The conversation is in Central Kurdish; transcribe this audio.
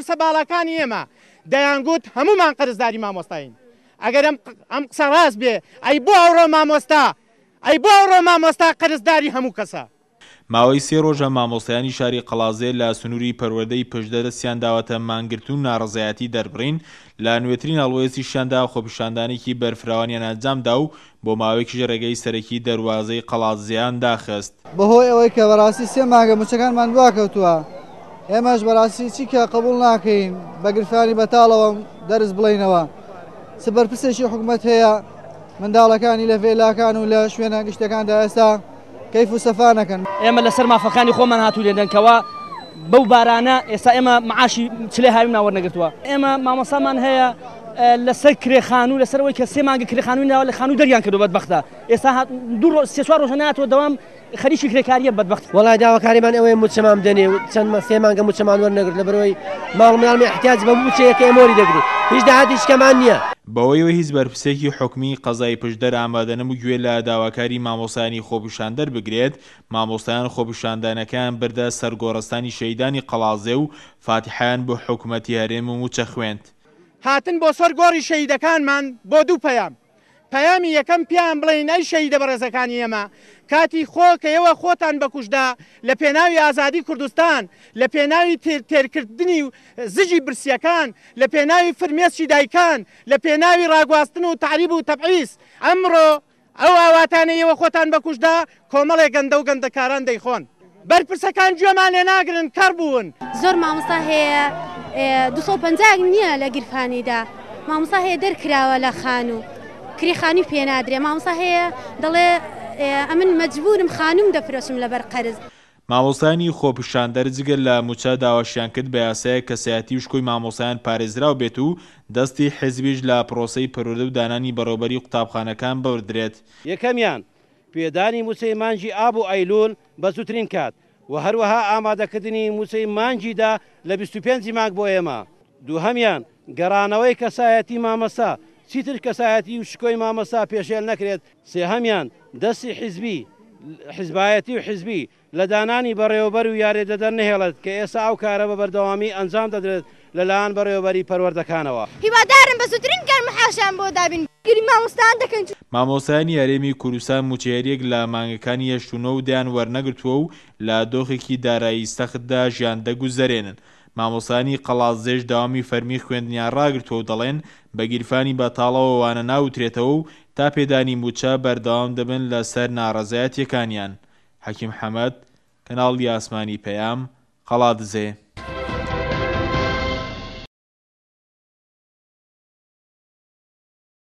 پرسە باڵەکانی ئێمە دەیانگووت هەمومان قرزداری مامۆستاین ئەگەر ئەم قسە ڕاست بێ ئەی بۆ ئەوڕۆ مامۆستا ئەی بۆ ئەوڕۆ مامۆستا قرزداری هەموو کەسە ماوەی سێ ڕۆژە مامۆستایانی شاری قەلازێ لە سنووری پەروەدەی پشدەرسیان داوەتە مانگرتون ناڕزایەتی دەربڕین لە نوێترین هەڵوێستی شاندا خۆپیشاندانێکی بەرفراوانیان ئەنجامدا و بۆ ماوەیەکی ڕێگەی سەرەکی دەواازەی قەلازیان داخست بەهۆی ئەوەی کە بەڕاستی سێ ماگە موچەکانمان دواکەوتووە ئێمەش بەڕاستی چیکە قبول ناکەین بە گرفانی بەتاڵەوە دەرز بڵینەوە سبەرپسێکی حکوومەت هەیە منداڵەکانی لە فێلاکان و لە شوێنە گشتەکاندا ئێستا کەیف و سەفانەکەن ئێمە لەسەر مافەکانی خۆمان هاتوو لێدەنکەوە بەو بارانە ئێستا ئێمە معاشی چلێ هاوی ناوەرنەگرتووە ئێمە مامۆسامان هەیە لەسەر کرێخان و لەسەرەوەی کە سێ مانگە کرێخانوی ناوە لە خانوو دەریان کردو بەدبختە ئێستا دوو سێوار ڕۆژە ناتەوە دەوام خەریکی کرێکاریە بەدبخت وڵای داواکاریمان ئەوەی موچەمان دێنێ چەند سێ مانگە موچەمان وەرنەگرن لە بەرەوەی ماڵمەڵمی احتیاج بە موچەیەەکە ئەمۆری دەگری هیچ داهاتی شکەمان نییە بەوەیەوە هیچ بەرپرسێکی حکمی قەزای پشدەر ئامادەنم و گوێ لە داواکاری مامۆسانی خۆپیشان دەربگرێت مامۆستایان خۆپیشاندانەکان بردە سەرگۆڕستانی شەیدانی قەڵازێ و فاتحیان بۆ حکوومەتی هەرێم و موچە خوێنند هاتن بۆ سەر گۆڕی شەیدەکانمان بۆ دوو پەیام پەیامی یەکەم پیان بڵێ نای شەیدە بەڕێزەکانی ئێمە کاتی خۆکەەوە خۆتان بەکوشدا لە پێناوی ئازادی کوردستان لە پێناوی تێرکردنی و زیجی برسیەکان لە پێناوی فرمێسی دایکان لە پێناوی ڕاگواستن و تعریب و تەبعیس ئەمڕۆ ئەو ئاواتانە ئێوە خۆتان بەکوشدا کۆمەڵێ گەندە و گەندەکاران دەیخۆن بەرپرسەکان گوێمان لێ ناگرن کەڕ بوون زۆر مامۆستا هەیە 250 نییە لە گیرفانیدا مامۆسا هەیە دەرکراوە لە خان و کریخانی پێنادرێ مامۆسا هەیە دەڵێ ئەمن مەجبورم خانوم دەفرۆشم لەبەر قەرز. مامۆستانی خۆپشان دەرجگەل لە موچە داواشیان کرد بە یاسەیە کەسایەتی شکۆی مامۆسایان پارێزراو بێت و دەستی حزبیش لە پرۆسی پەرودە و دانانی بەڕۆبەری قوتابخانەکان بەوردرێت. یەکەمیان پێدانی موسەی مانجی ئاب و ئەیلول بە زووترین کات و هەروەها ئامادەکردنی موسەی مانجیدا لە 25 ماک بۆ ئێمە دووهمیان گەڕانەوەی کەسایەتی مامەسا چیتر کەسایەتی و شکۆی مامەسا پێشێل نەکرێت سێهمیان دەستی حیزبی حزبایەتی و حیزبی لە دانانی بەڕێوبەر و یارێدەدەر نهێڵێت کە ئێستا ئەو کارە بە بەردەوامی ئەنجام دەدرێت لەلایەن بەڕێوەبەری پەروەردەکانەوە هیوادارم بە زووترین گەرممەحاشیان بۆ دابین. گری مامۆستان دەکەن مامۆسایانی یاریمی کوردستان موچێریەک لە مانگەکانی هێشتونە و دیان وەرنەگرتووە و لە دۆخێکی دارایی سەختدا ژیان دەگوزەرێنن. مامۆسانی قەڵازێش داوامی فەرمی خوێندنیان ڕاگرتووە و دەڵێن بە گیرفانی بەتاڵەوە وانە ناوترێتەوە و تا پێدانی موچە بەردەوام دەبن لە سەر ناڕزایەتیەکانیان. حەکیم حەمەد کەناڵی ئاسمانی پەیام قەڵا دزێ.